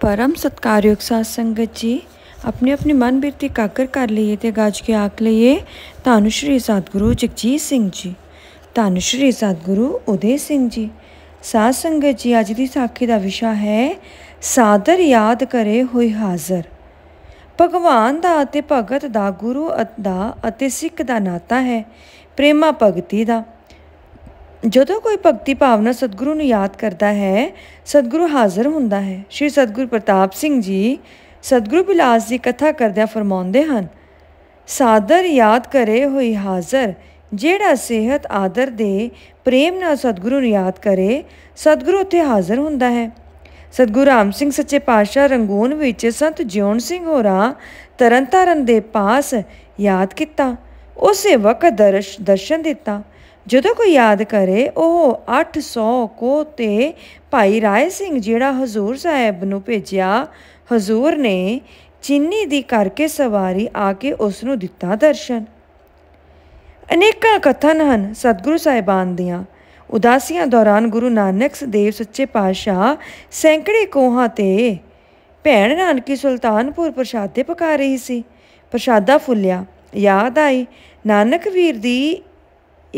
ਪਰਮ ਸਤਕਾਰਯੋਗ ਸਾਧ ਸੰਗਤ ਜੀ ਆਪਣੇ ਆਪਣੇ ਮਨ ਬਿਰਤੀ ਕਾਕਰ ਕਰ ਲਈਏ ਤੇ ਗਾਜ ਕੇ ਆਖ ਲਈਏ ਧੰਨ ਸ਼੍ਰੀ ਸਤਗੁਰੂ ਜਗਜੀਤ ਸਿੰਘ ਜੀ ਧੰਨ ਸ਼੍ਰੀ ਸਤਗੁਰੂ ਉਦੇ ਸਿੰਘ ਜੀ ਸਾਧ ਸੰਗਤ ਜੀ ਅੱਜ ਦੀ ਸਾਖੀ ਦਾ ਵਿਸ਼ਾ ਹੈ ਸਾਦਰ ਯਾਦ ਕਰੇ ਹੋਏ ਹਾਜ਼ਰ ਭਗਵਾਨ ਦਾ ਅਤੇ ਭਗਤ ਦਾ ਗੁਰੂ ਦਾ ਅਤੇ ਸਿੱਖ ਦਾ ਨਾਤਾ ਹੈ ਪ੍ਰੇਮਾ ਭਗਤੀ ਦਾ जो कोई भगति भावना सतगुरु ने याद करता है सतगुरु हाजिर हों श्री सतगुरु प्रताप सिंह जी सतगुरु बिलास की कथा करद फरमाते हैं सादर याद करे हुई हाजिर जड़ा सेहत आदर दे प्रेम न सतगुरु याद करे सतगुरु उत्तर हाजिर हों सतगुरु राम सिंह सच्चे पातशाह रंगून संत ज्योन सिंह होर तरन तारण के पास याद किया उस वक्त दर्श दर्शन दिता ਜਦੋਂ ਕੋਈ ਯਾਦ ਕਰੇ ਉਹ 800 ਕੋ ਤੇ ਭਾਈ ਰਾਏ ਸਿੰਘ ਜਿਹੜਾ ਹਜ਼ੂਰ ਸਾਹਿਬ ਨੂੰ ਭੇਜਿਆ ਹਜ਼ੂਰ ਨੇ ਚਿੰਨੀ ਦੀ ਕਰਕੇ ਸਵਾਰੀ ਆ ਕੇ ਉਸ ਨੂੰ ਦਿੱਤਾ ਦਰਸ਼ਨ ਅਨੇਕਾਂ ਕਥਨ ਹਨ ਸਤਿਗੁਰੂ ਸਾਹਿਬਾਨ ਦੀਆਂ ਉਦਾਸੀਆਂ ਦੌਰਾਨ ਗੁਰੂ ਨਾਨਕ ਦੇਵ ਸੱਚੇ ਪਾਤਸ਼ਾਹ ਸੈਂਕੜੇ ਕੋਹਾਂ ਤੇ ਭੈਣ ਨਾਨਕੀ ਸੁਲਤਾਨਪੁਰ ਪ੍ਰਸ਼ਾਦੇ ਪਕਾ ਰਹੀ ਸੀ ਪ੍ਰਸ਼ਾਦਾ ਫੁੱਲਿਆ ਯਾਦ ਆਈ ਨਾਨਕ ਵੀਰ ਦੀ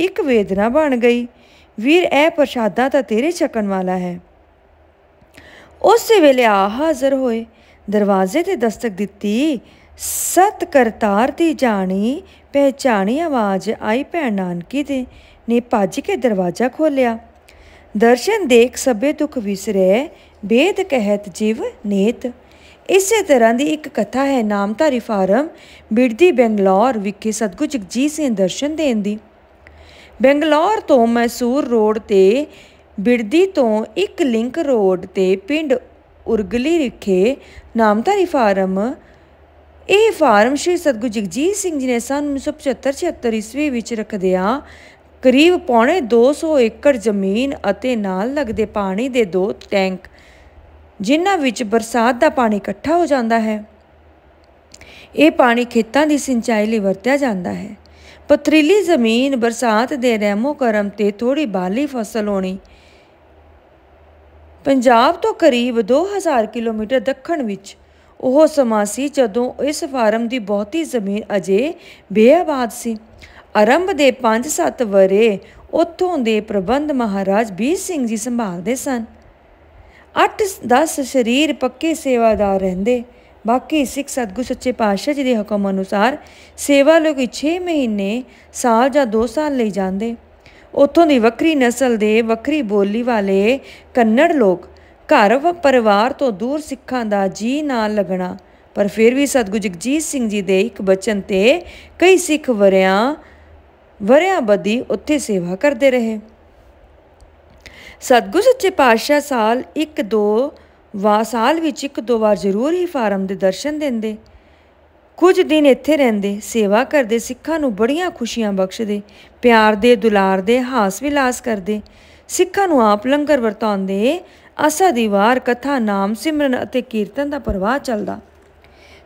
ਇੱਕ ਵੇਦਨਾ ਬਣ ਗਈ ਵੀਰ ਇਹ ਪ੍ਰਸ਼ਾਦਾ ਤਾਂ ਤੇਰੇ ਛਕਣ ਵਾਲਾ ਹੈ ਉਸੇ ਵੇਲੇ ਆ ਹਾਜ਼ਰ ਹੋਏ ਦਰਵਾਜ਼ੇ ਤੇ ਦਸਤਕ ਦਿੱਤੀ ਸਤ ਕਰਤਾਰ ਦੀ ਜਾਣੀ ਪਹਿਚਾਣੀ ਆਵਾਜ਼ ਆਈ ਭੈਣ ਨਾਨਕੀ ਦੇ ਨੇ ਭੱਜ ਕੇ ਦਰਵਾਜ਼ਾ ਖੋਲਿਆ ਦਰਸ਼ਨ ਦੇਖ ਸਭੇ ਦੁੱਖ ਵਿਸਰੇ ਬੇਦ ਕਹਿਤ ਜੀਵ ਨੇਤ ਇਸੇ ਤਰ੍ਹਾਂ ਦੀ ਇੱਕ ਕਥਾ ਹੈ ਨਾਮਧਾਰੀ ਫਾਰਮ ਬਿੜਦੀ ਬੰਗਲੌਰ ਵਿਖੇ ਸਤਗੁਰੂ ਜਗਜੀਤ ਸਿੰਘ ਦਰਸ਼ਨ ਦੇਣ ਦੀ ਬੰਗਲੌਰ ਤੋਂ ਮੈਸੂਰ ਰੋਡ ਤੇ ਬਿਰਦੀ ਤੋਂ ਇੱਕ ਲਿੰਕ ਰੋਡ ਤੇ ਪਿੰਡ ਉਰਗਲੀ ਰਿਖੇ ਨਾਮਧਾਰੀ ਫਾਰਮ ਇਹ ਫਾਰਮ ਸ਼੍ਰੀ ਸਤਗੁਰੂ ਜਗਜੀਤ ਸਿੰਘ ਜੀ ਨੇ ਸਨ 1975 76 ਈਸਵੀ ਵਿੱਚ ਰੱਖਦਿਆ ਕਰੀਬ ਪੌਣੇ 200 ਏਕੜ ਜ਼ਮੀਨ ਅਤੇ ਨਾਲ ਲੱਗਦੇ ਪਾਣੀ ਦੇ ਦੋ ਟੈਂਕ ਜਿਨ੍ਹਾਂ ਵਿੱਚ ਬਰਸਾਤ ਦਾ ਪਾਣੀ ਇਕੱਠਾ ਹੋ ਜਾਂਦਾ ਹੈ ਇਹ ਪਾਣੀ ਖੇਤਾਂ ਦੀ ਸਿੰਚਾਈ ਲਈ ਵਰਤਿਆ ਜਾਂਦਾ ਹੈ ਪਥਰੀਲੀ ਜ਼ਮੀਨ ਬਰਸਾਤ ਦੇ ਰਹਿਮੋ ਕਰਮ ਤੇ ਥੋੜੀ ਬਾਲੀ ਫਸਲ ਹੋਣੀ ਪੰਜਾਬ ਤੋਂ ਕਰੀਬ 2000 ਕਿਲੋਮੀਟਰ ਦੱਖਣ ਵਿੱਚ ਉਹ ਸਮਾਂ ਸੀ ਜਦੋਂ ਇਸ ਫਾਰਮ ਦੀ ਬਹੁਤੀ ਜ਼ਮੀਨ ਅਜੇ ਬੇਆਬਾਦ ਸੀ ਆਰੰਭ ਦੇ 5-7 ਵਰੇ ਉੱਥੋਂ ਦੇ ਪ੍ਰਬੰਧ ਮਹਾਰਾਜ ਬੀਰ ਸਿੰਘ ਜੀ ਸੰਭਾਲਦੇ ਸਨ 8-10 ਸਰੀਰ ਪੱਕੇ ਸੇਵਾਦਾਰ ਰਹਿੰਦੇ ਬਾਕੀ ਸਿੱਖ ਸਤਗੁਰ ਸੱਚੇ ਪਾਤਸ਼ਾਹ ਜੀ ਦੇ ਹੁਕਮ ਅਨੁਸਾਰ ਸੇਵਾ ਲੋਕ 6 ਮਹੀਨੇ ਸਾਲ ਜਾਂ 2 ਸਾਲ ਲਈ ਜਾਂਦੇ ਉਥੋਂ ਦੀ ਵੱਖਰੀ ਨਸਲ ਦੇ ਵੱਖਰੀ ਬੋਲੀ ਵਾਲੇ ਕੰਨੜ ਲੋਕ ਘਰ ਪਰਿਵਾਰ ਤੋਂ ਦੂਰ ਸਿੱਖਾਂ ਦਾ ਜੀ ਨਾਲ ਲੱਗਣਾ ਪਰ ਫਿਰ ਵੀ ਸਤਗੁਰ ਜਗਜੀਤ ਸਿੰਘ ਜੀ ਦੇ ਇੱਕ ਬਚਨ ਤੇ ਕਈ ਸਿੱਖ ਵਰਿਆਂ ਵਰਿਆਂ ਬਦੀ ਉੱਥੇ ਸੇਵਾ ਕਰਦੇ ਰਹੇ ਸਤਗੁਰ ਸੱਚੇ ਪਾਤਸ਼ਾਹ ਸਾਲ 1 2 ਵਾ ਸਾਲ ਵਿੱਚ ਇੱਕ ਦੋ ਵਾਰ ਜ਼ਰੂਰ ਹੀ ਫਾਰਮ ਦੇ ਦਰਸ਼ਨ ਦਿੰਦੇ ਕੁਝ ਦਿਨ ਇੱਥੇ ਰਹਿੰਦੇ ਸੇਵਾ ਕਰਦੇ ਸਿੱਖਾਂ ਨੂੰ ਬੜੀਆਂ ਖੁਸ਼ੀਆਂ ਬਖਸ਼ਦੇ ਪਿਆਰ ਦੇ ਦੁਲਾਰ ਦੇ ਹਾਸ ਵਿਲਾਸ ਕਰਦੇ ਸਿੱਖਾਂ ਨੂੰ ਆਪ ਲੰਗਰ ਵਰਤਾਉਂਦੇ ਆਸਾ ਦੀ ਵਾਰ ਕਥਾ ਨਾਮ ਸਿਮਰਨ ਅਤੇ ਕੀਰਤਨ ਦਾ ਪ੍ਰਵਾਹ ਚੱਲਦਾ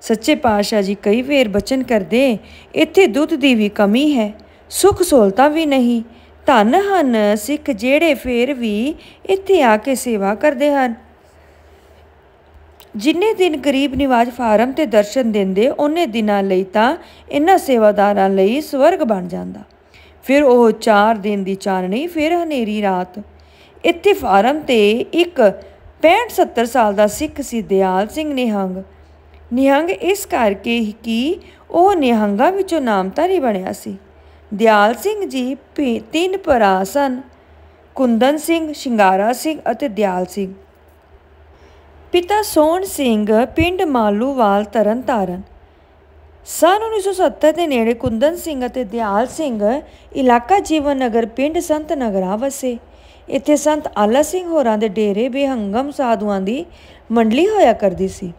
ਸੱਚੇ ਪਾਤਸ਼ਾਹ ਜੀ ਕਈ ਵੇਰ ਬਚਨ ਕਰਦੇ ਇੱਥੇ ਦੁੱਧ ਦੀ ਵੀ ਕਮੀ ਹੈ ਸੁਖ ਸਹੂਲਤਾਂ ਵੀ ਨਹੀਂ ਧੰਨ ਹਨ ਸਿੱਖ ਜਿਹੜੇ ਫੇਰ ਵੀ ਇੱਥੇ ਆ ਕੇ ਸੇਵਾ ਕਰਦੇ ਹਨ ਜਿੰਨੇ ਦਿਨ ਗਰੀਬ ਨਿਵਾਜ ਫਾਰਮ ਤੇ ਦਰਸ਼ਨ ਦਿੰਦੇ ਉਹਨੇ ਦਿਨਾਂ ਲਈ ਤਾਂ ਇਹਨਾਂ ਸੇਵਾਦਾਰਾਂ ਲਈ ਸਵਰਗ ਬਣ ਜਾਂਦਾ ਫਿਰ ਉਹ 4 ਦਿਨ ਦੀ ਚਾਨਣੀ ਫਿਰ ਹਨੇਰੀ ਰਾਤ ਇੱਥੇ ਫਾਰਮ ਤੇ ਇੱਕ 65 70 ਸਾਲ ਦਾ ਸਿੱਖ ਸੀ ਦਿਆਲ ਸਿੰਘ ਨਿਹੰਗ ਨਿਹੰਗ ਇਸ ਕਰਕੇ ਕਿ ਉਹ ਨਿਹੰਗਾ ਵਿੱਚੋਂ ਨਾਮਧਾਰੀ ਬਣਿਆ ਸੀ ਦਿਆਲ ਸਿੰਘ ਜੀ ਤਿੰਨ ਭਰਾ ਸਨ ਕੁੰਦਨ ਸਿੰਘ ਸ਼ਿੰਗਾਰਾ ਸਿੰਘ ਅਤੇ ਦਿਆਲ ਸਿੰਘ ਪਿਤਾ ਸੋਹਣ ਸਿੰਘ ਪਿੰਡ ਮਾਲੂਵਾਲ ਤਰਨਤਾਰਨ ਸਨ 1970 ਦੇ ਨੇੜੇ ਕੁੰਦਨ ਸਿੰਘ ਅਤੇ ਦਿਆਲ ਸਿੰਘ ਇਲਾਕਾ ਜੀਵਨ ਨਗਰ ਪਿੰਡ ਸੰਤ ਨਗਰ ਵਸੇ ਇੱਥੇ ਸੰਤ ਆਲਾ ਸਿੰਘ ਹੋਰਾਂ ਦੇ ਡੇਰੇ ਬੇਹੰਗਮ ਸਾਧੂਆਂ ਦੀ ਮੰਡਲੀ ਹੋਇਆ ਕਰਦੀ ਸੀ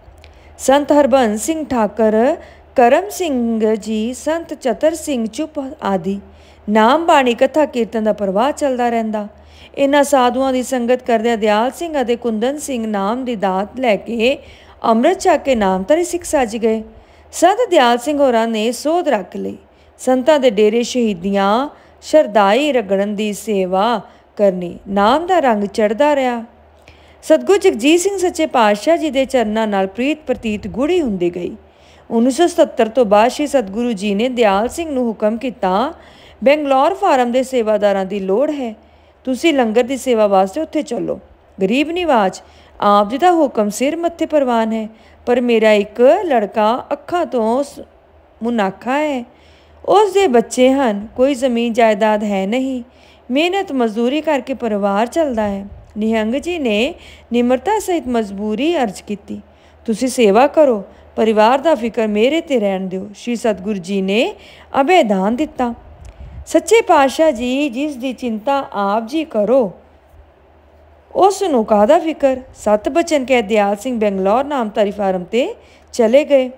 ਸੰਤ ਹਰਬੰਸ ਸਿੰਘ ਠਾਕਰ ਕਰਮ ਸਿੰਘ ਜੀ ਸੰਤ ਚਤਰ ਸਿੰਘ ਚੁੱਪ ਆਦੀ ਨਾਮ ਬਾਣੀ ਕਥਾ ਕੀਰਤਨ ਦਾ ਪ੍ਰਵਾਹ ਚੱਲਦਾ ਰਹਿੰਦਾ ਇਹਨਾਂ ਸਾਧੂਆਂ ਦੀ ਸੰਗਤ ਕਰਦੇ ਦਿਆਲ ਸਿੰਘ ਅਤੇ ਕੁੰਦਨ ਸਿੰਘ ਨਾਮ ਦੀ ਦਾਤ ਲੈ ਕੇ ਅੰਮ੍ਰਿਤ ਛਕ ਕੇ ਤਰੀ ਸਿੱਖ ਸਾਜ ਗਏ ਸੰਤ ਦਿਆਲ ਸਿੰਘ ਹੋਰਾਂ ਨੇ ਸੋਧ ਰੱਖ ਲਈ ਸੰਤਾਂ ਦੇ ਡੇਰੇ ਸ਼ਹੀਦੀਆਂ ਸ਼ਰਦਾਈ ਰਗੜਨ ਦੀ ਸੇਵਾ ਕਰਨੀ ਨਾਮ ਦਾ ਰੰਗ ਚੜਦਾ ਰਿਹਾ ਸਤਗੁਰ ਜਗਜੀਤ ਸਿੰਘ ਸੱਚੇ ਪਾਤਸ਼ਾਹ ਜੀ ਦੇ ਚਰਨਾਂ ਨਾਲ ਪ੍ਰੀਤ ਪ੍ਰਤੀਤ ਗੁੜੀ ਹੁੰਦੀ ਗਈ 1970 ਤੋਂ ਬਾਅਦ ਸ਼੍ਰੀ ਸਤਗੁਰੂ ਜੀ ਨੇ ਦਿਆਲ ਸਿੰਘ ਨੂੰ ਹੁਕਮ ਕੀਤਾ ਬੈਂਗਲੌਰ ਫਾਰਮ ਦੇ ਸੇਵਾਦਾਰਾਂ ਦੀ ਲੋੜ ਹੈ ਤੁਸੀਂ ਲੰਗਰ ਦੀ ਸੇਵਾ ਵਾਸਤੇ ਉੱਥੇ ਚੱਲੋ ਗਰੀਬ ਨਿਵਾਜ ਆਪ ਜੀ ਦਾ ਹੁਕਮ ਸਿਰ ਮੱਥੇ ਪਰਵਾਨ ਹੈ ਪਰ ਮੇਰਾ ਇੱਕ ਲੜਕਾ ਅੱਖਾਂ ਤੋਂ ਮੁਨਾਖਾ ਹੈ ਉਸ ਦੇ ਬੱਚੇ ਹਨ ਕੋਈ ਜ਼ਮੀਨ ਜਾਇਦਾਦ ਹੈ ਨਹੀਂ ਮਿਹਨਤ ਮਜ਼ਦੂਰੀ ਕਰਕੇ ਪਰਿਵਾਰ ਚੱਲਦਾ ਹੈ ਨਿਹੰਗ ਜੀ ਨੇ ਨਿਮਰਤਾ ਸਹਿਤ ਮਜਬੂਰੀ ਅਰਜ ਕੀਤੀ ਤੁਸੀਂ ਸੇਵਾ ਕਰੋ ਪਰਿਵਾਰ ਦਾ ਫਿਕਰ ਮੇਰੇ ਤੇ ਰਹਿਣ ਦਿਓ ਸ਼੍ਰੀ ਸਤਗੁਰੂ ਜੀ ਨੇ ਅਬੇਦਾਨ ਦਿੱਤਾ ਸੱਚੇ ਪਾਤਸ਼ਾਹ ਜੀ ਜਿਸ ਦੀ ਚਿੰਤਾ ਆਪ ਜੀ ਕਰੋ ਉਸ ਨੂੰ ਕਾਹਦਾ ਫਿਕਰ ਸਤ ਬਚਨ ਕਹਿ ਦਿਆਲ ਸਿੰਘ ਬੰਗਲੌਰ ਨਾਮਧਾਰੀ ਫਾਰਮ ਤੇ ਚਲੇ ਗਏ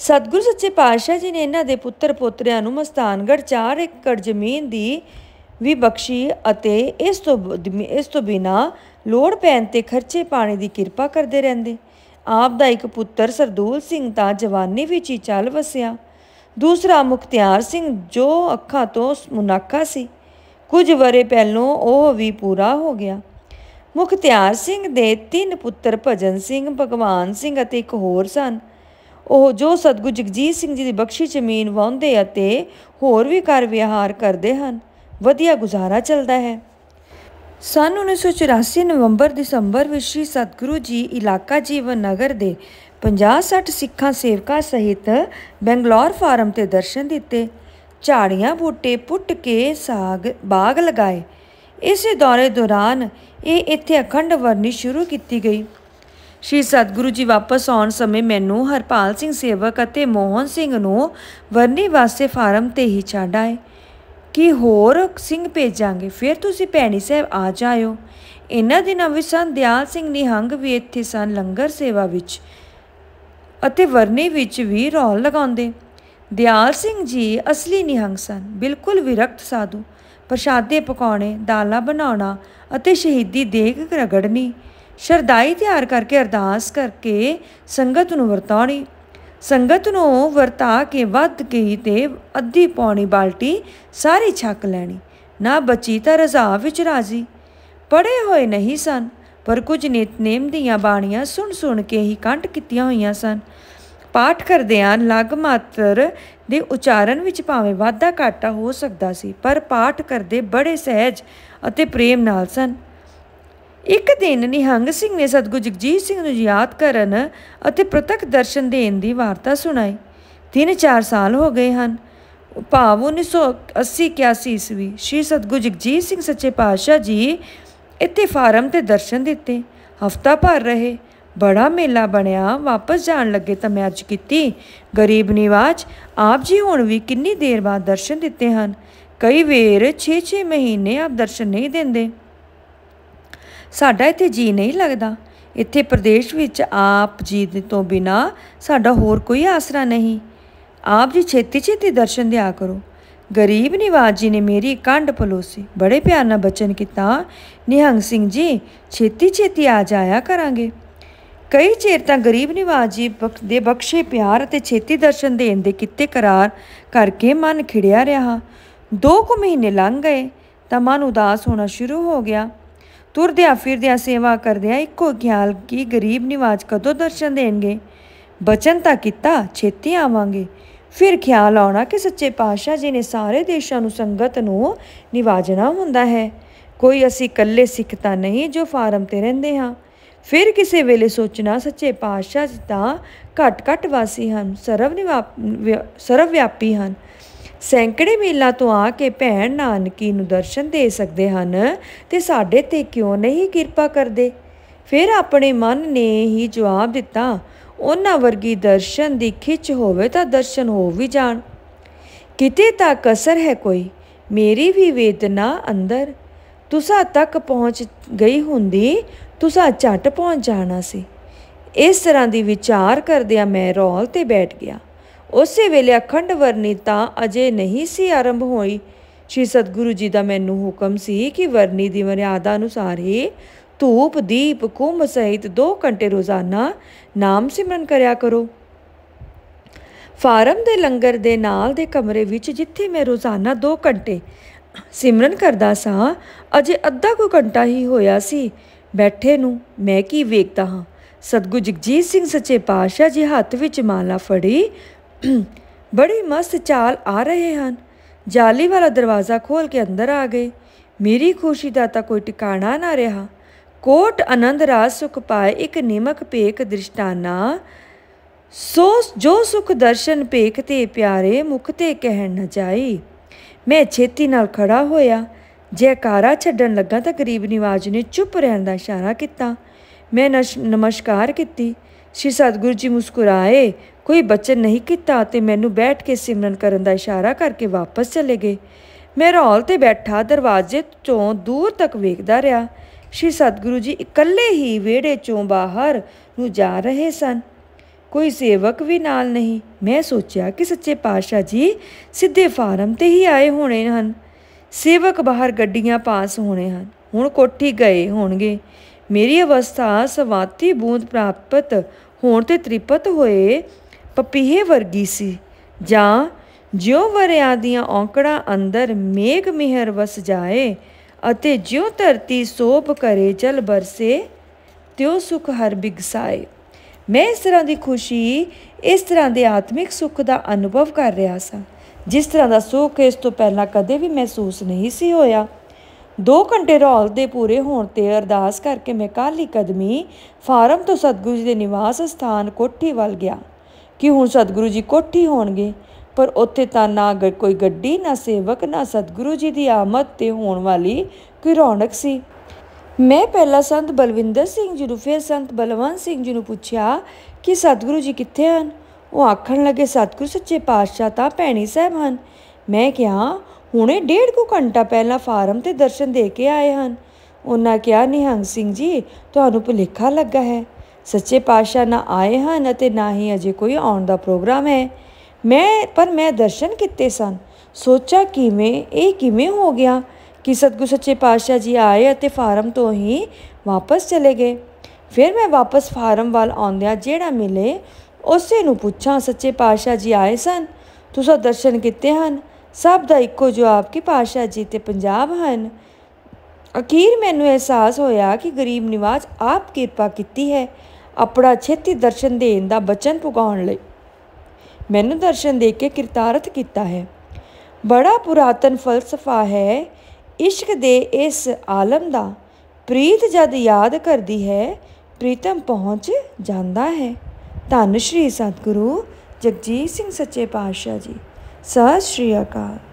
ਸਤਗੁਰ ਸੱਚੇ ਪਾਤਸ਼ਾਹ ਜੀ ਨੇ ਇਹਨਾਂ ਦੇ ਪੁੱਤਰ ਪੋਤਰਿਆਂ ਨੂੰ ਮਸਤਾਨਗੜ 4 ਏਕੜ ਜ਼ਮੀਨ ਦੀ ਵੀ ਬਖਸ਼ੀ ਅਤੇ ਇਸ ਤੋਂ ਇਸ ਤੋਂ ਬਿਨਾ ਲੋੜ ਪੈਣ ਤੇ ਖਰਚੇ ਪਾਣੀ ਦੀ ਕਿਰਪਾ ਕਰਦੇ ਰਹਿੰਦੇ ਆਪ ਦਾ ਇੱਕ ਪੁੱਤਰ ਸਰਦੂਲ ਸਿੰਘ ਤਾਂ ਜਵਾਨੀ ਵਿੱਚ ਹੀ ਚੱਲ ਵਸਿਆ ਦੂਸਰਾ ਮੁਖਤਿਆਰ ਸਿੰਘ ਜੋ ਅੱਖਾਂ ਤੋਂ ਮੁਨਾਕਾ ਸੀ ਕੁਝ ਵਰੇ ਪਹਿਲੋਂ ਉਹ ਵੀ ਪੂਰਾ ਹੋ ਗਿਆ ਮੁਖਤਿਆਰ ਸਿੰਘ ਦੇ ਤਿੰਨ ਪੁੱਤਰ ਭਜਨ ਸਿੰਘ ਭਗਵਾਨ ਸਿੰਘ ਅਤੇ ਇੱਕ ਹੋਰ ਸਨ ਉਹ ਜੋ ਸਤਗੁਰੂ ਜਗਜੀਤ ਸਿੰਘ ਜੀ ਦੀ ਬਖਸ਼ੀ ਜ਼ਮੀਨ ਵਾਉਂਦੇ ਅਤੇ ਹੋਰ ਵੀ ਕਰ ਵਿਹਾਰ ਕਰਦੇ ਹਨ ਵਧੀਆ ਗੁਜ਼ਾਰਾ ਚੱਲਦਾ ਹੈ ਸਨ 1984 ਨਵੰਬਰ ਦਸੰਬਰ ਵਿੱਚ ਸ੍ਰੀ ਸਤਗੁਰੂ ਜੀ ਇਲਾਕਾ ਜੀਵਨ ਨਗਰ ਦੇ 50-60 ਸਿੱਖਾਂ ਸੇਵਕਾਂ ਸਹਿਤ ਬੰਗਲੌਰ ਫਾਰਮ ਤੇ ਦਰਸ਼ਨ ਦਿੱਤੇ ਝਾੜੀਆਂ ਬੂਟੇ ਪੁੱਟ ਕੇ ਸਾਗ ਬਾਗ ਲਗਾਏ ਇਸੇ ਦੌਰੇ ਦੌਰਾਨ ਇਹ ਇੱਥੇ ਅਖੰਡ ਵਰਨੀ ਸ਼ੁਰੂ ਕੀਤੀ ਗਈ ਸ਼੍ਰੀ ਸਤਗੁਰੂ ਜੀ ਵਾਪਸ ਆਉਣ ਸਮੇਂ ਮੈਨੂੰ ਹਰਪਾਲ ਸਿੰਘ ਸੇਵਕ ਅਤੇ ਮੋਹਨ ਸਿੰਘ ਨੂੰ ਵਰਨੀ ਵਾਸਤੇ ਫਾਰਮ ਤੇ ਹੀ ਛਾੜਾਏ ਕਿ ਹੋਰ ਸਿੰਘ ਭੇਜਾਂਗੇ ਫਿਰ ਤੁਸੀਂ ਭੈਣੀ ਸਾਹਿਬ ਆ ਜਾਇਓ ਇਹਨਾਂ ਦਿਨਾਂ ਵਿੱਚ ਸੰਧਿਆਲ ਸਿੰਘ ਨਿਹੰਗ ਵੀ ਇੱਥੇ ਸਨ ਲੰਗਰ ਸੇਵਾ ਵਿੱਚ ਅਤੇ ਵਰਨੇ ਵਿੱਚ ਵੀ ਰੌਲ ਲਗਾਉਂਦੇ ਦਿਆਲ ਸਿੰਘ ਜੀ ਅਸਲੀ ਨਿਹੰਗ ਸਨ ਬਿਲਕੁਲ ਵਿਰਕਤ ਸਾਧੂ ਪ੍ਰਸ਼ਾਦੇ ਪਕਾਉਣੇ ਦਾਲਾਂ ਬਣਾਉਣਾ ਅਤੇ ਸ਼ਹੀਦੀ ਦੇਗ ਰਗੜਨੀ ਸ਼ਰਦਾਈ ਤਿਆਰ ਕਰਕੇ ਅਰਦਾਸ ਕਰਕੇ ਸੰਗਤ ਨੂੰ ਵਰਤਾਉਣੀ ਸੰਗਤ ਨੂੰ ਵਰਤਾ ਕੇ ਵੱਧ ਹੀ ਤੇ ਅੱਧੀ ਪੌਣੀ ਬਾਲਟੀ ਸਾਰੀ ਛੱਕ ਲੈਣੀ ਨਾ ਬਚੀ ਤਾਂ ਰਜ਼ਾ ਵਿੱਚ ਰਾਜ਼ੀ ਪੜੇ ਹੋਏ ਨਹੀਂ ਸਨ ਪਰ ਕੁਝ ਨਿਤਨੇਮ ਦੀਆਂ ਬਾਣੀਆਂ ਸੁਣ ਸੁਣ ਕੇ ਹੀ ਕੰਟ ਕੀਤੀਆਂ ਹੋਈਆਂ ਸਨ ਪਾਠ ਆਂ ਲਗ ਮਾਤਰ ਦੇ ਉਚਾਰਨ ਵਿੱਚ ਭਾਵੇਂ ਵਾਧਾ ਘਾਟਾ ਹੋ ਸਕਦਾ ਸੀ ਪਰ ਪਾਠ ਕਰਦੇ ਬੜੇ ਸਹਿਜ ਅਤੇ ਪ੍ਰੇਮ ਨਾਲ ਸਨ ਇੱਕ ਦਿਨ ਨਿਹੰਗ ਸਿੰਘ ਨੇ ਸਤਗੁਰੂ ਜਗਜੀਤ ਸਿੰਘ ਨੂੰ ਯਾਦ ਕਰਨ ਅਤੇ ਪ੍ਰਤੱਖ ਦਰਸ਼ਨ ਦੇਣ ਦੀ ਵਾਰਤਾ ਸੁਣਾਈ 3-4 ਸਾਲ ਹੋ ਗਏ ਹਨ ਭਾਵ 1980-81 ਈਸਵੀ ਸ਼੍ਰੀ ਸਤਗੁਰੂ ਜਗਜੀਤ ਸਿੰਘ ਸੱਚੇ ਪਾਤਸ਼ਾਹ ਜੀ ਇੱਥੇ ਫਾਰਮ ਤੇ ਦਰਸ਼ਨ ਦਿੱਤੇ ਹਫਤਾ ਭਰ ਰਹੇ ਬੜਾ ਮੇਲਾ ਬਣਿਆ ਵਾਪਸ ਜਾਣ ਲੱਗੇ ਤਾਂ ਮੈਂ ਅਰਜ ਕੀਤੀ ਗਰੀਬ ਨਿਵਾਜ ਆਪ ਜੀ ਹੁਣ ਵੀ ਕਿੰਨੀ ਦੇਰ ਬਾਅਦ ਦਰਸ਼ਨ ਦਿੱਤੇ ਹਨ ਕਈ ਵੇਰ 6-6 ਮਹੀਨੇ ਆਪ ਦਰਸ਼ਨ ਨਹੀਂ ਦਿੰਦੇ ਸਾਡਾ ਇੱਥੇ ਜੀ ਨਹੀਂ ਲੱਗਦਾ ਇੱਥੇ ਪ੍ਰਦੇਸ਼ ਵਿੱਚ ਆਪ ਜੀ ਤੋਂ ਬਿਨਾ ਸਾਡਾ ਹੋਰ ਕੋਈ ਆਸਰਾ ਨਹੀਂ ਆਪ ਜੀ ਛੇਤੀ ਛੇਤੀ ਦਰਸ਼ਨ ਦਿਆ ਕਰੋ ਗਰੀਬ ਨਿਵਾਜ ਜੀ ਨੇ ਮੇਰੀ ਕੰਡ ਪਲੋਸੀ ਬੜੇ ਪਿਆਰ ਨਾਲ ਬਚਨ ਕੀਤਾ ਨਿਹੰਗ ਸਿੰਘ ਜੀ ਛੇਤੀ ਛੇਤੀ ਆ ਜਾਇਆ ਕਰਾਂਗੇ ਕਈ ਚਿਰ ਤਾਂ ਗਰੀਬ ਨਿਵਾਜ ਜੀ ਦੇ ਬਖਸ਼ੇ ਪਿਆਰ ਅਤੇ ਛੇਤੀ ਦਰਸ਼ਨ ਦੇਣ ਦੇ ਕਿਤੇ ਕਰਾਰ ਕਰਕੇ ਮਨ ਖਿੜਿਆ ਰਿਹਾ ਦੋ ਕੁ ਮਹੀਨੇ ਲੰਘ ਗਏ ਤਾਂ ਮਨ ਉਦਾਸ ਹੋਣਾ ਸ਼ੁਰੂ ਹੋ ਗਿਆ ਤੁਰਦਿਆ ਫਿਰਦਿਆ ਸੇਵਾ ਕਰਦਿਆ ਇੱਕੋ ਖਿਆਲ ਕੀ ਗਰੀਬ ਨਿਵਾਜ ਕਦੋਂ ਦਰਸ਼ਨ ਦੇਣਗੇ ਬਚਨ ਤਾਂ ਕੀਤਾ ਛੇਤੀ ਆਵਾਂਗੇ ਫਿਰ ਖਿਆਲ ਆਉਣਾ ਕਿ ਸੱਚੇ ਪਾਤਸ਼ਾਹ ਜੀ ਨੇ ਸਾਰੇ ਦੇਸ਼ਾਂ ਨੂੰ ਸੰਗਤ ਨੂੰ ਨਿਵਾਜਣਾ ਹੁੰਦਾ ਹੈ ਕੋਈ ਅਸੀਂ ਇਕੱਲੇ ਸਿੱਖ ਤਾਂ ਨਹੀਂ ਜੋ ਫਾਰਮ ਤੇ ਰਹਿੰਦੇ ਹਾਂ ਫਿਰ ਕਿਸੇ ਵੇਲੇ ਸੋਚਣਾ ਸੱਚੇ ਪਾਤਸ਼ਾਹ ਜੀ ਤਾਂ ਘਟ-ਘਟ ਵਾਸੀ ਹਨ ਸਰਵ ਸਰਵ ਵਿਆਪੀ ਹਨ ਸੈਂਕੜੇ ਮੀਲਾਂ ਤੋਂ ਆ ਕੇ ਭੈਣ ਨਾਨਕੀ ਨੂੰ ਦਰਸ਼ਨ ਦੇ ਸਕਦੇ ਹਨ ਤੇ ਸਾਡੇ ਤੇ ਕਿਉਂ ਨਹੀਂ ਕਿਰਪਾ ਕਰਦੇ ਫਿਰ ਆਪਣੇ ਮਨ ਨੇ ਹੀ ਜਵਾਬ ਦਿੱਤਾ ਉਹਨਾਂ ਵਰਗੀ ਦਰਸ਼ਨ ਦੀ ਖਿੱਚ ਹੋਵੇ ਤਾਂ ਦਰਸ਼ਨ ਹੋ ਵੀ ਜਾਣ ਕਿਤੇ ਤਾਂ ਕਸਰ ਹੈ ਕੋਈ ਮੇਰੀ ਵੀ ਵੇਦਨਾ ਅੰਦਰ ਤੁਸਾਂ ਤੱਕ ਪਹੁੰਚ ਗਈ ਹੁੰਦੀ ਤੁਸਾਂ ਝਟ ਪਹੁੰਚ ਜਾਣਾ ਸੀ ਇਸ ਤਰ੍ਹਾਂ ਦੀ ਵਿਚਾਰ ਕਰਦਿਆਂ ਮੈਂ ਰੌਲ ਤੇ ਬੈਠ ਗਿਆ ਉਸੇ ਵੇਲੇ ਅਖੰਡ ਵਰਨੀ ਤਾਂ ਅਜੇ ਨਹੀਂ ਸੀ ਆਰੰਭ ਹੋਈ ਸ਼੍ਰੀ ਸਤਗੁਰੂ ਜੀ ਦਾ ਮੈਨੂੰ ਹੁਕਮ ਸੀ ਕਿ ਵਰਨੀ ਦੀ ਮਰਿਆਦਾ ਅਨੁਸਾਰ ਹੀ ਧੂਪ ਦੀਪ ਕੁੰਭ ਸਹਿਤ 2 ਘੰਟੇ ਰੋਜ਼ਾਨਾ ਨਾਮ ਸਿਮਰਨ ਕਰਿਆ ਕਰੋ ਫਾਰਮ ਦੇ ਲੰਗਰ ਦੇ ਨਾਲ ਦੇ ਕਮਰੇ ਵਿੱਚ ਜਿੱਥੇ ਮੈਂ ਰੋਜ਼ਾਨਾ 2 ਘੰਟੇ ਸਿਮਰਨ ਕਰਦਾ ਸਾਂ ਅਜੇ ਅੱਧਾ ਕੋ ਘੰਟਾ ਹੀ ਹੋਇਆ ਸੀ ਬੈਠੇ ਨੂੰ ਮੈਂ ਕੀ ਵੇਖਦਾ ਹਾਂ ਸਤਗੁਰ ਜਗਜੀਤ ਸਿੰਘ ਸੱਚੇ ਪਾਤਸ਼ਾਹ ਜੀ ਹੱਥ ਵਿੱਚ ਮਾਲਾ ਫੜੀ ਬੜੀ ਮਸਤ ਚਾਲ ਆ ਰਹੇ ਹਨ ਜਾਲੀ ਵਾਲਾ ਦਰਵਾਜ਼ਾ ਖੋਲ ਕੇ ਅੰਦਰ ਆ ਗਏ ਮੇਰੀ ਖੁਸ਼ੀ ਦਾ ਤਾਂ ਕੋਈ ਟਿਕਾਣਾ ਨਾ ਰਿਹਾ ਕੋਟ ਆਨੰਦ ਰਾਜ ਸੁਖ ਪਾਏ ਇੱਕ ਨਿਮਕ ਪੇਕ ਦ੍ਰਿਸ਼ਟਾਨਾ ਸੋ ਜੋ ਸੁਖ ਦਰਸ਼ਨ ਪੇਖ ਤੇ ਪਿਆਰੇ ਮੁਖ ਤੇ ਕਹਿਣ ਨਾ ਜਾਈ ਮੈਂ ਛੇਤੀ ਨਾਲ ਖੜਾ ਹੋਇਆ ਜੈਕਾਰਾ ਛੱਡਣ ਲੱਗਾ ਤਾਂ ਗਰੀਬ ਨਿਵਾਜ ਨੇ ਚੁੱਪ ਰਹਿਣ ਦਾ ਇਸ਼ਾਰਾ ਕੀਤਾ ਮੈਂ ਨਮਸਕਾਰ ਕੀਤੀ ਸ਼੍ਰੀ ਸਤਗੁਰੂ ਜੀ ਮੁਸਕਰਾਏ ਕੋਈ ਬਚਨ ਨਹੀਂ ਕੀਤਾ ਤੇ ਮੈਨੂੰ ਬੈਠ ਕੇ ਸਿਮਰਨ ਕਰਨ ਦਾ ਇਸ਼ਾਰਾ ਕਰਕੇ ਵਾਪਸ ਚਲੇ ਗਏ ਮੈਂ ਹਾਲ ਤੇ ਬੈਠਾ ਦਰਵਾਜ਼ੇ ਤੋਂ ਦੂਰ ਤੱਕ ਵੇਖਦਾ ਰਿਹਾ ਸ਼੍ਰੀ ਸਤਿਗੁਰੂ ਜੀ ਇਕੱਲੇ ਹੀ ਵਿਹੜੇ ਚੋਂ ਬਾਹਰ ਨੂੰ ਜਾ ਰਹੇ ਸਨ ਕੋਈ ਸੇਵਕ ਵੀ ਨਾਲ ਨਹੀਂ ਮੈਂ ਸੋਚਿਆ ਕਿ ਸੱਚੇ ਪਾਤਸ਼ਾਹ ਜੀ ਸਿੱਧੇ ਫਾਰਮ ਤੇ ਹੀ ਆਏ ਹੋਣੇ ਹਨ ਸੇਵਕ ਬਾਹਰ ਗੱਡੀਆਂ ਪਾਸ ਹੋਣੇ ਹਨ ਹੁਣ ਕੋਠੀ ਗਏ ਹੋਣਗੇ ਮੇਰੀ ਅਵਸਥਾ ਸਵਾਤੀ ਬੂੰਦ ਪ੍ਰਾਪਤ ਹੋਣ ਤੇ ਤ੍ਰਿਪਤ ਹੋਏ ਪਪੀਹੇ ਵਰਗੀ ਸੀ ਜਾਂ ਜਿਉ ਵਰਿਆਂ ਦੀਆਂ ਔਂਕੜਾਂ ਅੰਦਰ ਮੇਗ ਮਿਹਰ ਵਸ ਜਾਏ ਅਤੇ ਜਿਉ ਧਰਤੀ ਸੋਪ ਕਰੇ ਜਲ ਬਰਸੇ ਤਿਉ ਸੁਖ ਹਰ ਬਿਗਸਾਏ ਮੈਂ ਇਸ ਤਰ੍ਹਾਂ ਦੀ ਖੁਸ਼ੀ ਇਸ ਤਰ੍ਹਾਂ ਦੇ ਆਤਮਿਕ ਸੁਖ ਦਾ ਅਨੁਭਵ ਕਰ ਰਿਹਾ ਸਾਂ ਜਿਸ ਤਰ੍ਹਾਂ ਦਾ ਸੁਖ ਇਸ ਤੋਂ ਪਹਿਲਾਂ ਕਦੇ ਵੀ ਮਹਿਸੂਸ ਨਹੀਂ ਸੀ ਹੋਇਆ 2 ਘੰਟੇ ਰੌਲ ਦੇ ਪੂਰੇ ਹੋਣ ਤੇ ਅਰਦਾਸ ਕਰਕੇ ਮੈਂ ਕਾਲੀ ਕਦਮੀ ਫਾਰਮ ਤੋਂ ਸਤਗੁਰੂ ਜੀ ਦੇ ਨਿਵਾਸ ਸਥਾਨ ਕੋਠੀ ਵੱਲ ਗਿਆ ਕਿ ਹੁਣ ਸਤਗੁਰੂ ਜੀ ਕੋਠੀ ਹੋਣਗੇ ਪਰ ਉੱਥੇ ਤਾਂ ਨਾ ਕੋਈ ਗੱਡੀ ਨਾ ਸੇਵਕ ਨਾ ਸਤਿਗੁਰੂ ਜੀ ਦੀ ਆਮਦ ਤੇ ਹੋਣ ਵਾਲੀ ਕੋਈ ਰੌਣਕ ਸੀ ਮੈਂ ਪਹਿਲਾ ਸੰਤ ਬਲਵਿੰਦਰ ਸਿੰਘ ਜੀ ਨੂੰ ਫਿਰ ਸੰਤ ਬਲਵੰਤ ਸਿੰਘ ਜੀ ਨੂੰ ਪੁੱਛਿਆ ਕਿ ਸਤਿਗੁਰੂ ਜੀ ਕਿੱਥੇ ਹਨ ਉਹ ਆਖਣ ਲੱਗੇ ਸਤਿਗੁਰੂ ਸੱਚੇ ਪਾਤਸ਼ਾਹ ਤਾਂ ਭੈਣੀ ਸਾਹਿਬ ਹਨ ਮੈਂ ਕਿਹਾ ਹੁਣੇ ਡੇਢ ਕੁ ਘੰਟਾ ਪਹਿਲਾਂ ਫਾਰਮ ਤੇ ਦਰਸ਼ਨ ਦੇ ਕੇ ਆਏ ਹਨ ਉਹਨਾਂ ਕਿਹਾ ਨਿਹੰਗ ਸਿੰਘ ਜੀ ਤੁਹਾਨੂੰ ਭੁਲੇਖਾ ਲੱਗਾ ਹੈ ਸੱਚੇ ਪਾਤਸ਼ਾਹ ਨਾ ਆਏ ਹਨ ਅਤੇ ਨਾ ਹੀ ਅਜੇ ਕੋਈ ਆਉਣ ਦਾ ਪ੍ਰੋਗਰਾਮ ਹੈ ਮੈਂ ਪਰ ਮੈਂ ਦਰਸ਼ਨ ਕੀਤੇ ਸਨ ਸੋਚਿਆ ਕਿਵੇਂ ਇਹ ਕਿਵੇਂ ਹੋ ਗਿਆ ਕਿ ਸਤਗੁਰ ਸੱਚੇ ਪਾਤਸ਼ਾਹ ਜੀ ਆਏ ਅਤੇ ਫਾਰਮ ਤੋਂ ਹੀ ਵਾਪਸ ਚਲੇ ਗਏ ਫਿਰ ਮੈਂ ਵਾਪਸ ਫਾਰਮ ਵੱਲ ਆਉਂਦਿਆਂ ਜਿਹੜਾ ਮਿਲੇ ਉਸੇ ਨੂੰ ਪੁੱਛਾਂ ਸੱਚੇ ਪਾਤਸ਼ਾਹ ਜੀ ਆਏ ਸਨ ਤੁਸੀਂ ਦਰਸ਼ਨ ਕੀਤੇ ਹਨ ਸਭ ਦਾ ਇੱਕੋ ਜਵਾਬ ਕਿ ਪਾਤਸ਼ਾਹ ਜੀ ਤੇ ਪੰਜਾਬ ਹਨ ਅਖੀਰ ਮੈਨੂੰ ਅਹਿਸਾਸ ਹੋਇਆ ਕਿ ਗਰੀਬ ਨਿਵਾਜ ਆਪ ਕਿਰਪਾ ਕੀਤੀ ਹੈ ਆਪਣਾ ਛੇਤੀ ਦਰਸ਼ਨ ਦੇਣ ਦਾ ਬਚਨ ਪੁਗਾਉਣ ਲਈ ਮੈਨੂੰ ਦਰਸ਼ਨ ਦੇ ਕੇ ਕਿਰਤਾਰਥ ਕੀਤਾ ਹੈ ਬੜਾ ਪੁਰਾਤਨ ਫਲਸਫਾ ਹੈ ਇਸ਼ਕ ਦੇ ਇਸ ਆਲਮ ਦਾ ਪ੍ਰੀਤ ਜਦ ਯਾਦ ਕਰਦੀ ਹੈ ਪ੍ਰੀਤਮ ਪਹੁੰਚ ਜਾਂਦਾ ਹੈ ਧੰਨ ਸ਼੍ਰੀ ਸਤਿਗੁਰੂ ਜਗਜੀਤ ਸਿੰਘ ਸੱਚੇ ਪਾਤਸ਼ਾਹ ਜੀ ਸਤਿ ਸ਼੍ਰੀ ਅਕਾਲ